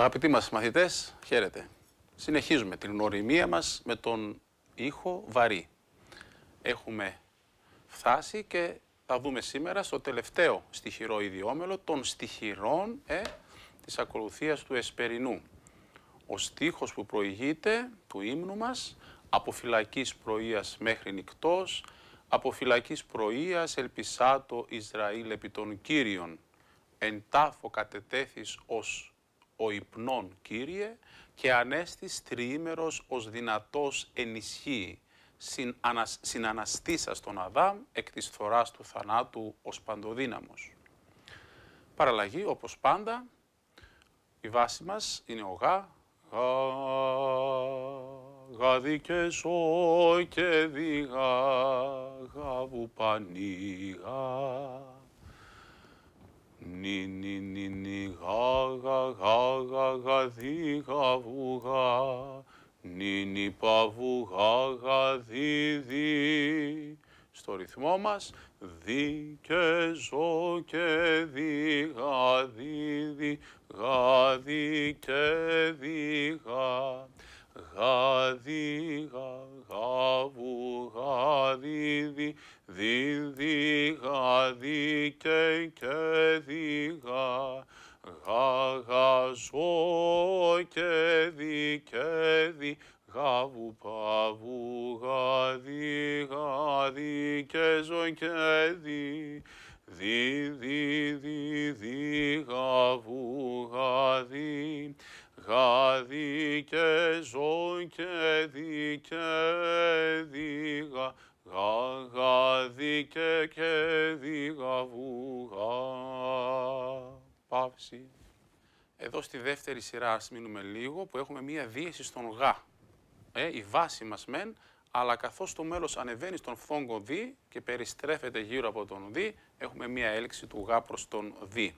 Αγαπητοί μας μαθητές, χαίρετε. Συνεχίζουμε την οριμία μας με τον ήχο βαρύ. Έχουμε φτάσει και θα δούμε σήμερα στο τελευταίο στοιχειρό ιδιόμελο των στοιχειρών ε, της ακολουθίας του Εσπερινού. Ο στίχος που προηγείται του ύμνου μας, από φυλακής πρωίας μέχρι νυχτός από φυλακής πρωίας ελπισάτο Ισραήλ επί των Κύριων, εν τάφο κατετέθης ως ο υπνών Κύριε και ανέστης τριήμερος ως δυνατός ενισχύει συναναστήσας τον Αδάμ εκ της θωράς του θανάτου ως παντοδύναμος. Παραλλαγή, όπως πάντα, η βάση μας είναι ο γα, γα, γα και διγα, γα Νι, νι, νι, νι, γα, γα, γα, γα, γα, δι, γα, βου, γα. Νι, νι, πα, βου, γα, γα, δι, δι. Στο ρυθμό μας, δι και ζω και δι, γα, δι, δι, γα, δι και δι, γα γάδι, γάβου, γάδι, δι, δι, δι, γάδι, και, και, δι, γά, γά, ζω και, δι, και, δι, Εδώ στη δεύτερη σειρά ας μείνουμε λίγο, που έχουμε μία δίεση στον γα. Ε, η βάση μας μεν, αλλά καθώς το μέλος ανεβαίνει στον φθόγκο δι και περιστρέφεται γύρω από τον δι, έχουμε μία έλξη του γα προς τον δι.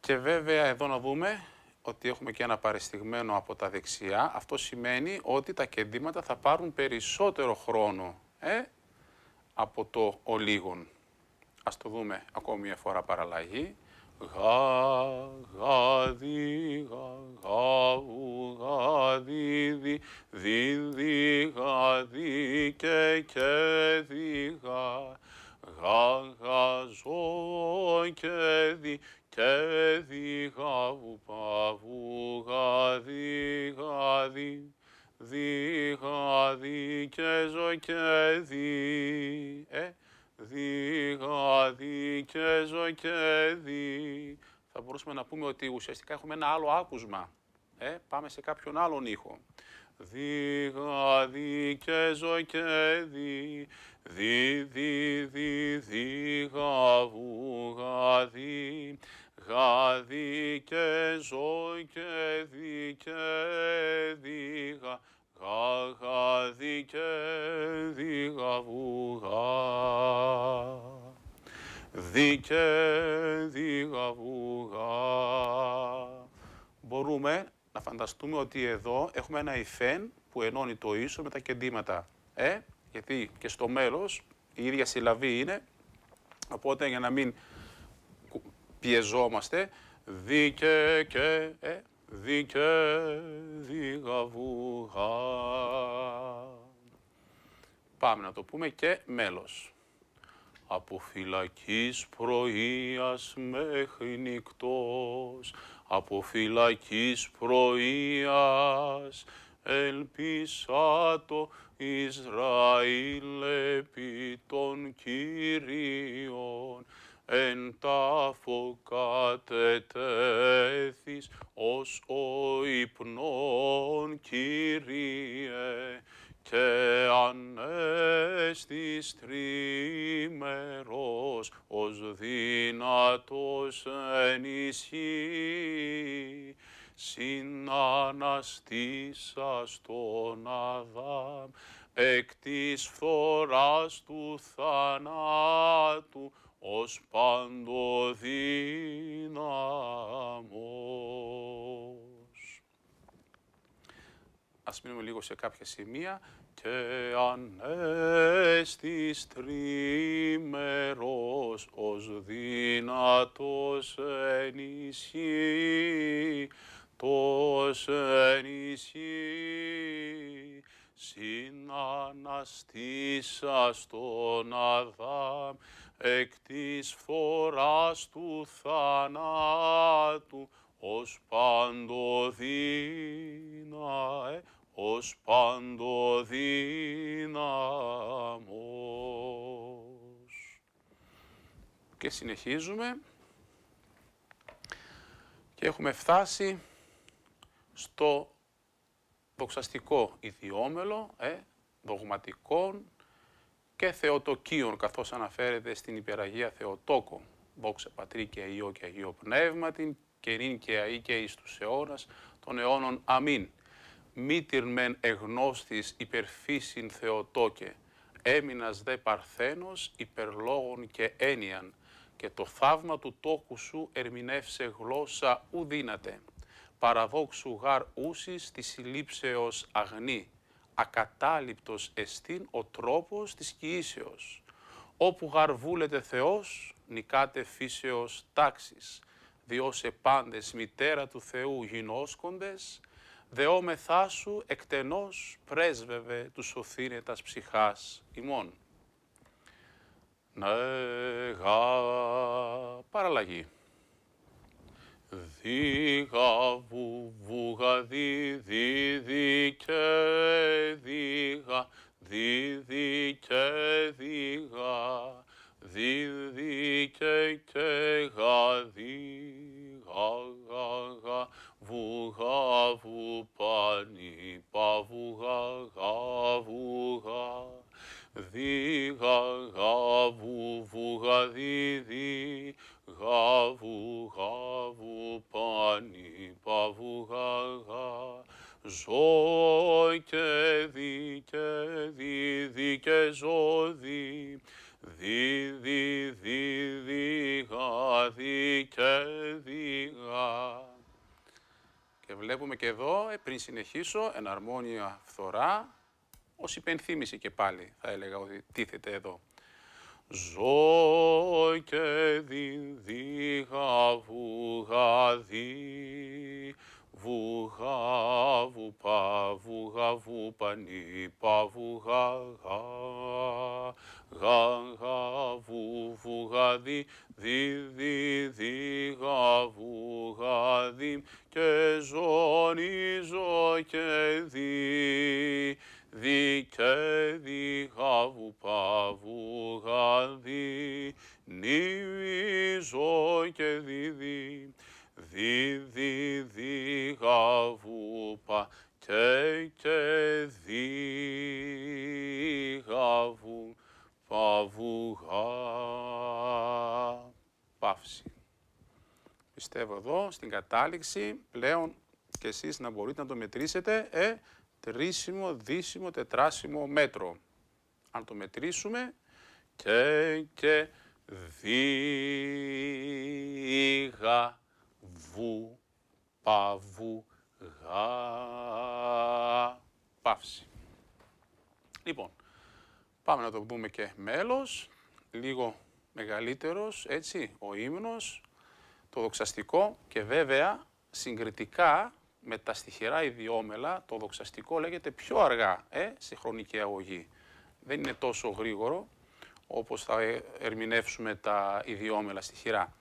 Και βέβαια εδώ να δούμε ότι έχουμε και ένα παρεστιγμένο από τα δεξιά. Αυτό σημαίνει ότι τα κεντήματα θα πάρουν περισσότερο χρόνο ε, από το ολίγον. Ας το δούμε ακόμη μια φορά παραλλαγή γα, γα, δι, γα, γα, γα, δι, δι, δι, και, και, δι, γα, και, δι, και, δι, γα, δι, γα, και, ζω, Δίγα δι και ζω και Θα μπορούσαμε να πούμε ότι ουσιαστικά έχουμε ένα άλλο άκουσμα. Ε, πάμε σε κάποιον άλλον ήχο. Δίγα δι και ζω και δι. Δι, δι, δι, δι, γαδι. και ζω και δι και δι, Καχα δικαι διγαβουγα, Δικε διγαβουγα. Μπορούμε να φανταστούμε ότι εδώ έχουμε ένα υφέν που ενώνει το ίσο με τα κεντήματα. Ε, γιατί και στο μέλος η ίδια συλλαβή είναι, οπότε για να μην πιεζόμαστε, Δικε και, ε, δίκαι διγαβουγα. Πάμε να το πούμε και μέλος. Από φυλακής πρωίας μέχρι νυχτός, από φυλακής πρωίας, ελπίσα το Ισραήλ επί των Κύριων, εν τάφο κατετέθης ως ο ύπνον Κύριε, και ανέστης τρίμερος ως δυνατός ενισχύ. συναναστήσας τον Αδάμ εκ της φθοράς του θανάτου ως παντοδύναμος. Ας μείνουμε λίγο σε κάποια σημεία και ανέστης τριμερός ως δυνατός ενισχύ, τος ενισχύ. Συναναστήσας τον Αδάμ εκ της φοράς του θανάτου ως παντοδύναε ως παντοδύναμος. Και συνεχίζουμε και έχουμε φτάσει στο δοξαστικό ιδιόμελο ε, δογματικών και θεοτοκίων, καθώς αναφέρεται στην υπεραγία Θεοτόκο. Δόξα Πατρί και Υιό και Αγίο Πνεύματιν, και και αΐ και εις τους αιώνας των αιώνων. Αμήν μήτυρ μεν εγνώστης υπερφύσιν Θεοτόκε, έμεινας δε παρθένος υπερλόγων και έννοιαν, και το θαύμα του τόκου σου ερμηνεύσε γλώσσα ου ακατάληπτος εστίν ο τρόπος της κοιήσεως. Όπου γαρ βούλεται Θεός, νικάτε φύσεως οπου γαρ βούλετε διότι φυσεως ταξης διώσε μητέρα του Θεού γινώσκοντες, δεόμεθά σου εκτενώς πρέσβευε του σωθήνετας ψυχάς ημών. Νεγα ναι, παραλλαγή. Δίγα βου βουγα δι δι δι και δίγα δι δι και δίγα δι δι και και γα βουγαβου га га ву га ву па ни па ву και πριν συνεχίσω, εναρμόνια φθορά, ως υπενθύμηση και πάλι θα έλεγα ότι τίθεται εδώ. Ζω και διν δίγα βουγα δι, βουγα βουπα, βουγα πανί πα βουγα γα, δι, δι δι και ζω γνωρίζω και δι, δι και δι γαβου παβου γαδι, νιβίζω και δι δι, δι δι δι γαβου πα και και δι γαβου παβου γα. Παύση πιστεύω εδώ, στην κατάληξη, πλέον και εσείς να μπορείτε να το μετρήσετε ε, τρίσιμο, δίσιμο, τετράσιμο μέτρο. Αν το μετρήσουμε και και δίγα βου παβου γα παύση. Λοιπόν, πάμε να το δούμε και μέλος, λίγο μεγαλύτερος, έτσι, ο ύμνος, το δοξαστικό και βέβαια συγκριτικά με τα στοιχειρά ιδιόμελα το δοξαστικό λέγεται πιο αργά ε, σε χρονική αγωγή. Δεν είναι τόσο γρήγορο όπως θα ε, ερμηνεύσουμε τα ιδιόμελα στοιχειρά.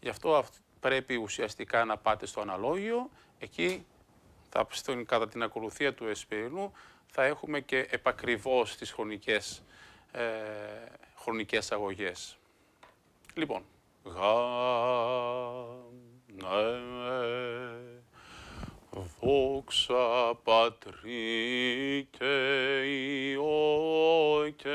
Γι' αυτό πρέπει ουσιαστικά να πάτε στο αναλόγιο. Εκεί θα, στον, κατά την ακολουθία του εσπερινού θα έχουμε και επακριβώς τις χρονικές, ε, χρονικές αγωγές. Λοιπόν, γα, ναι, Δόξα Πατρί και Υιό και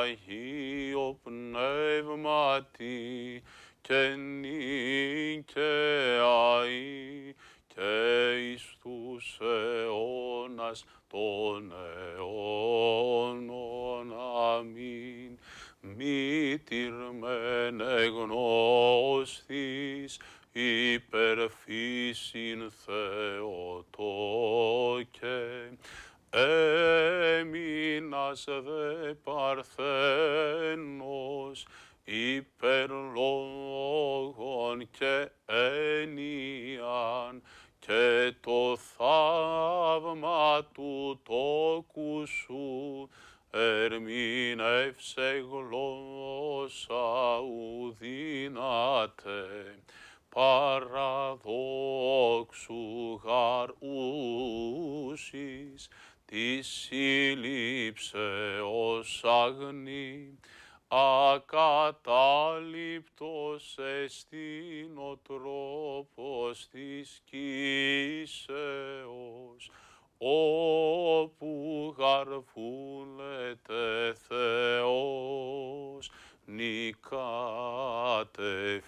Αγίο Πνεύματι και νη και αΐ και εις τους αιώνας των αιώνων. Αμήν. Μη τυρμένε υπερφύσιν Θεοτόκε, έμεινας δε παρθένος, υπερλόγων και έννοιαν, και το θαύμα του τόκου σου, ερμήνευσε γλώσσα ουδύνατε, παραδόξου της σύλληψε ως αγνή, ακατάληπτος εστίν ο τρόπος της κύσεως, όπου γαρφούλεται Θεός, νικάτε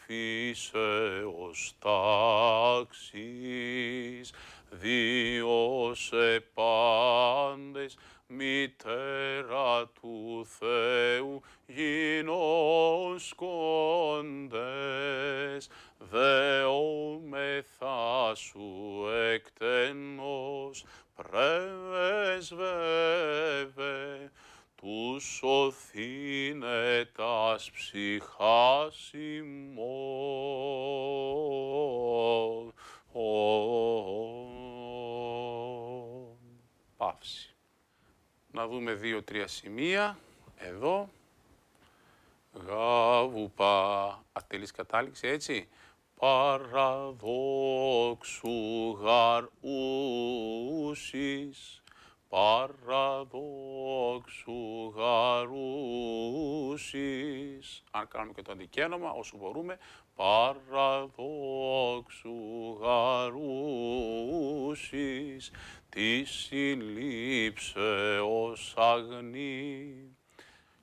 Υπότιτλοι ο δύο-τρία σημεία. Εδώ. Γαβουπα. Ατελής κατάληξη, έτσι. Παραδόξου παραδόξου γαρούσις» Αν κάνουμε και το αντικένομα, όσο μπορούμε, παραδόξου γαρούσις τη ως αγνή.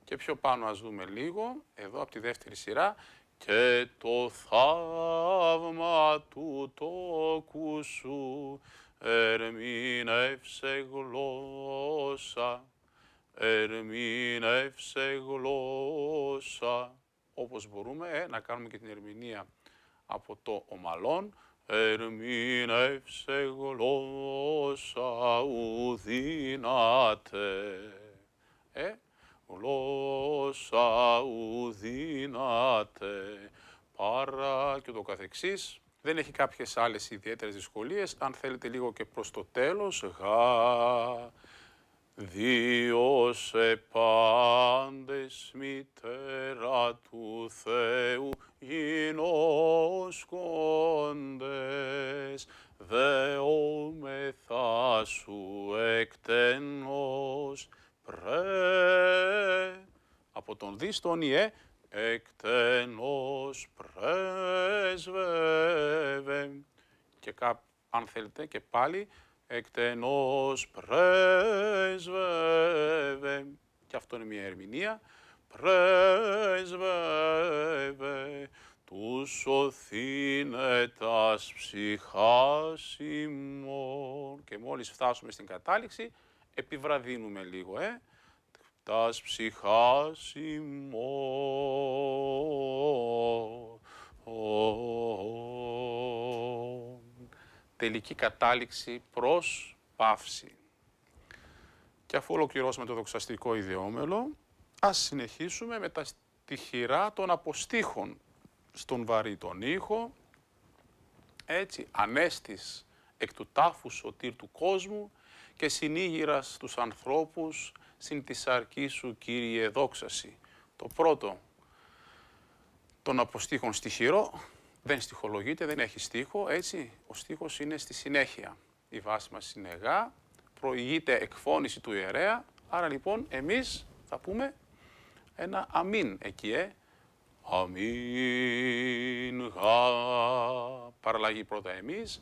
Και πιο πάνω ας δούμε λίγο, εδώ από τη δεύτερη σειρά, και το θαύμα του τόκου σου, ερμήνευσε γλώσσα, ερμήνευσε γλώσσα. Όπως μπορούμε να κάνουμε και την ερμηνεία από το ομαλόν. Ερμήνευσε γλώσσα ουδύνατε. Ε, γλώσσα ουδύνατε. Παρά και το καθεξής. Δεν έχει κάποιες άλλες ιδιαίτερες δυσκολίες. Αν θέλετε λίγο και προς το τέλος γα, δύο σε πάντε μητέρα του Θεού γινώσκοντες, δεόμεθα σου εκτενώς πρέ. Από τον δι στον ιε Εκτενος πρέσβευε. Και κά, αν θέλετε και πάλι, εκτενος πρέσβευε. Και αυτό είναι μια ερμηνεία. Πρέσβευε τους σωθήνετας Και μόλις φτάσουμε στην κατάληξη, επιβραδύνουμε λίγο, ε τας ψυχάς Τελική κατάληξη προς παύση. Και αφού ολοκληρώσουμε το δοξαστικό ιδεόμελο, ας συνεχίσουμε με τα στοιχειρά των αποστήχων στον βαρύ τον ήχο, έτσι, ανέστης εκ του τάφου σωτήρ του κόσμου, και συνήγυρας τους ανθρώπους συν τη σου, Κύριε, δόξαση. Το πρώτο των αποστήχων στοιχειρό δεν στοιχολογείται, δεν έχει στίχο, έτσι. Ο στίχος είναι στη συνέχεια. Η βάση μας είναι γά, προηγείται εκφώνηση του ιερέα, άρα λοιπόν εμείς θα πούμε ένα αμήν εκεί, ε. Αμήν γα, παραλλαγή πρώτα εμείς,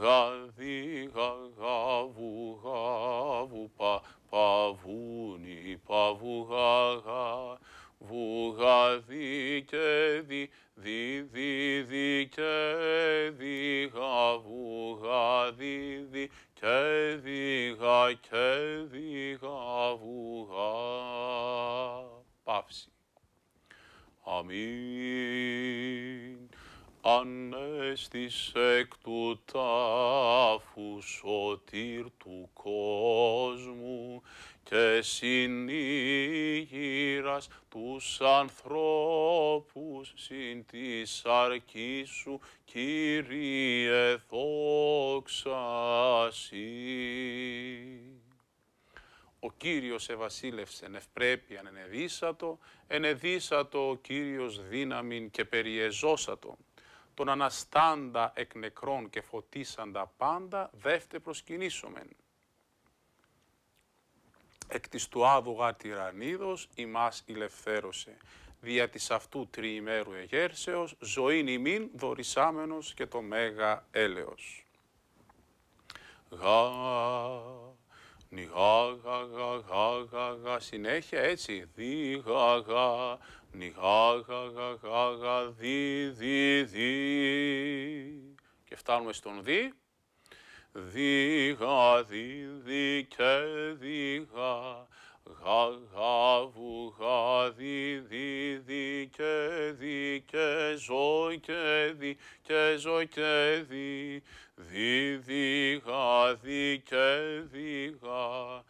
γαδί γαβου γαβου πα παβούνι παβου γαγα βου και δι δι δι και δι γαβου γαδί δι και δι γα και δι γα Αμήν ανέστης εκ του τάφου σωτήρ του κόσμου και συνήγυρας τους ανθρώπους συν της αρκής σου, Κύριε δόξα ο Κύριος ευασίλευσεν ευπρέπειαν ενεδίσατο, ενεδίσατο, ο Κύριος δύναμιν και περιεζώσατο τον αναστάντα εκ νεκρών και φωτίσαντα πάντα, δεύτε προσκυνήσομεν. Εκ της του άδου τυραννίδος ημάς ηλευθέρωσε, δια της αυτού τριημέρου εγέρσεως, ζωήν ημίν δορισάμενος και το μέγα έλεος. Γα, γα, γα, γα, γα, συνέχεια έτσι, δι γα, Νι χα χα χα δι δι δι και φτάνουμε στον δι δι γα δι δι και δι γα. Γα χα βου χα δι δι δι και δι και ζω και δι και ζω και δι δι δι χα δι και δι χα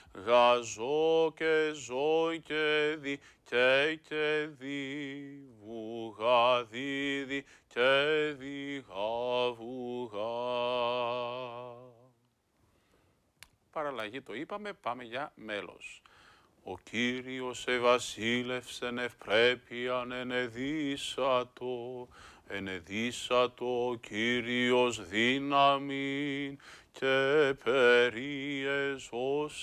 γαζό και ζω και δι, και και δι, βουγα δι, και δι, γα, βουγα. Παραλλαγή το είπαμε, πάμε για μέλος. Ο Κύριος ευασίλευσεν ευπρέπειαν εν ενεδίσατο ο Κύριος δύναμιν, και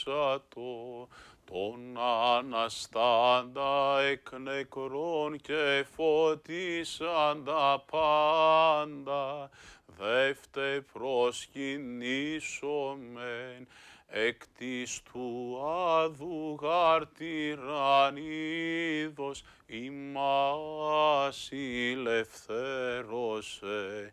το τον Αναστάντα εκ νεκρών και φωτίσαντα πάντα, δεύτε προσκυνήσομεν εκ της του άδου είδος ημάς ηλευθέρωσε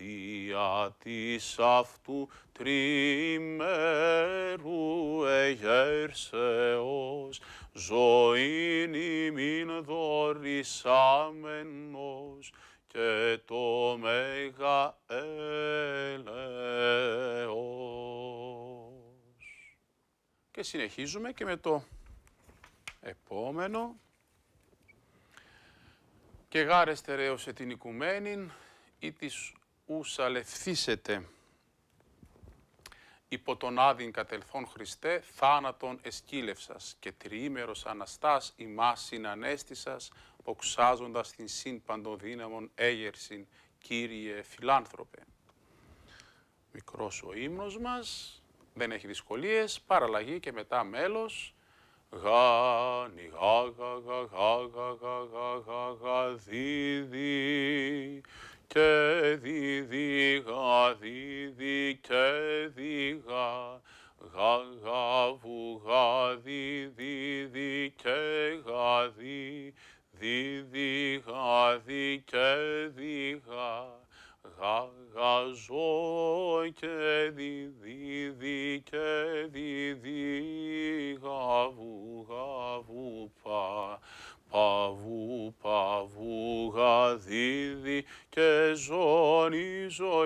δια της αυτού τριμέρου εγέρσεως, ζωήν ημίν δωρισάμενος και το Μέγα Έλεος. Και συνεχίζουμε και με το επόμενο. Και γάρεστε ρέωσε την οικουμένην ή της ουσαλευθίσετε υπό τον άδειν κατελθόν Χριστέ, θάνατον εσκύλευσας και τριήμερος Αναστάς ημάς συνανέστησας, οξάζοντας την σύν παντοδύναμον έγερσιν, Κύριε Φιλάνθρωπε. Μικρός ο ύμνος μας, δεν έχει δυσκολίες, παραλλαγή και μετά μέλος. Γα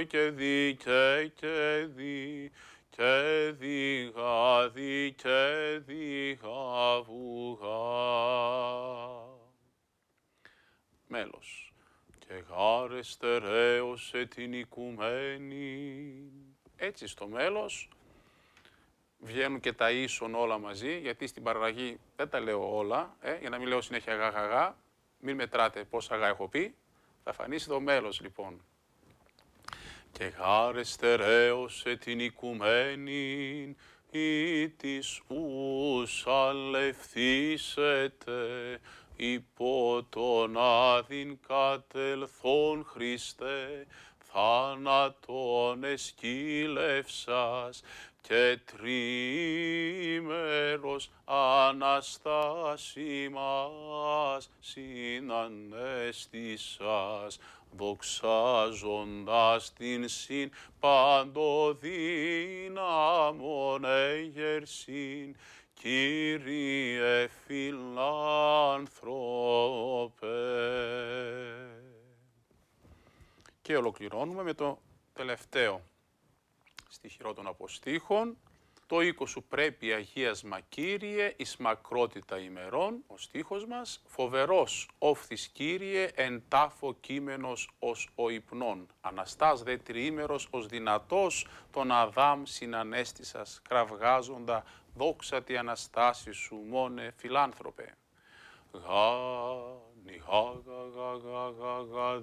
και δι, και, και δι, και δι, γα, δι, και δι, γα, Μέλος. Και γάρε την οικουμένη. Έτσι στο μέλος βγαίνουν και τα ίσον όλα μαζί, γιατί στην παραγωγή δεν τα λέω όλα, ε, για να μην λέω συνέχεια γα, γα, Μην μετράτε πόσα γα έχω πει. Θα φανεί στο μέλος λοιπόν και χάρες θεραίωσε την οικουμένη ή της ους αλευθύσετε υπό τον άδειν κατελθόν Χριστέ θάνατον εσκύλευσας και τρίμερος Αναστάση συνανέστησας, δοξάζοντας την συν παντοδύναμον έγερσιν, Κύριε φιλάνθρωπε. Και ολοκληρώνουμε με το τελευταίο τη των αποστήχων. Το οίκο σου πρέπει αγίασμα Κύριε, εις μακρότητα ημερών, ο στίχος μας, φοβερός όφθης Κύριε, εν τάφο κείμενος ως ο υπνών, αναστάς δε τριήμερος ως δυνατός, τον Αδάμ συνανέστησας, κραυγάζοντα, δόξα τη Αναστάση σου μόνε φιλάνθρωπε. Γα, γα, γα, γα,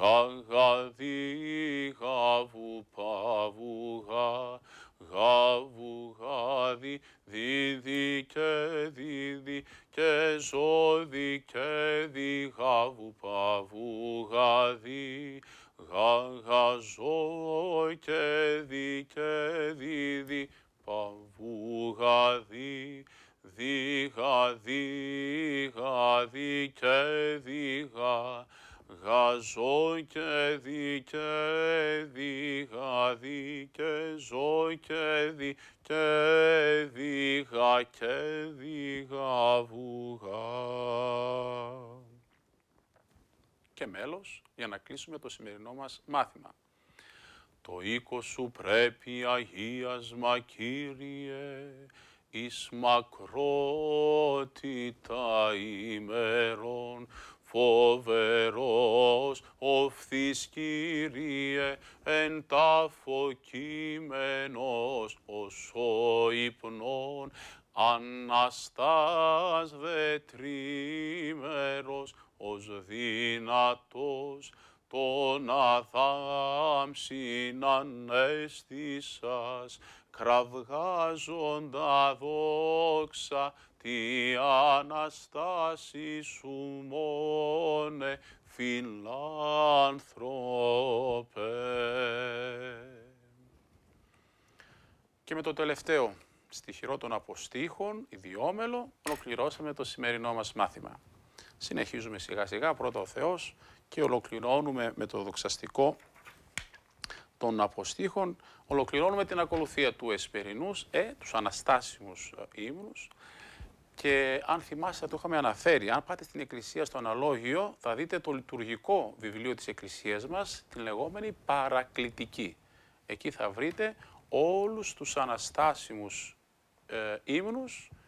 γαγγα δί γαβου πά βου γα γαβου γα δι δί και δί 그리고 ζω δι και δι γαβου πά βου γα δι γα για ζω και δί και δί πά βου γα δί δι γα δι γα δί και δί γα Γαζό και δι και δι, γαδί και ζω και δι, και δι, γα και δι, Και μέλος, για να κλείσουμε το σημερινό μας μάθημα. Το οίκο σου πρέπει αγίασμα Κύριε, εις μακρότητα ημέρων, φοβερός ο Κύριε εν τάφο κείμενος ως ο υπνών Αναστάς δε τρίμερος ως δυνατός τον αθάμψην ανέστησας κραυγάζοντα δόξα τη Αναστάση σου μόνε φιλάνθρωπε. Και με το τελευταίο στοιχειρό των αποστήχων, ιδιόμελο, ολοκληρώσαμε το σημερινό μας μάθημα. Συνεχίζουμε σιγά σιγά πρώτα ο Θεός και ολοκληρώνουμε με το δοξαστικό των αποστήχων, ολοκληρώνουμε την ακολουθία του Εσπερινούς, ε, τους αναστάσιμους ε, ύμνους, και αν θυμάστε, το είχαμε αναφέρει. Αν πάτε στην Εκκλησία στο Αναλόγιο, θα δείτε το λειτουργικό βιβλίο της Εκκλησίας μας, την λεγόμενη Παρακλητική. Εκεί θα βρείτε όλους τους αναστάσιμους ε,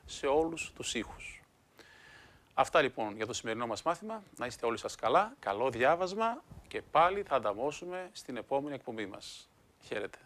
σε όλους τους ήχους. Αυτά λοιπόν για το σημερινό μας μάθημα. Να είστε όλοι σας καλά, καλό διάβασμα και πάλι θα ανταμώσουμε στην επόμενη εκπομπή μας. Χαίρετε.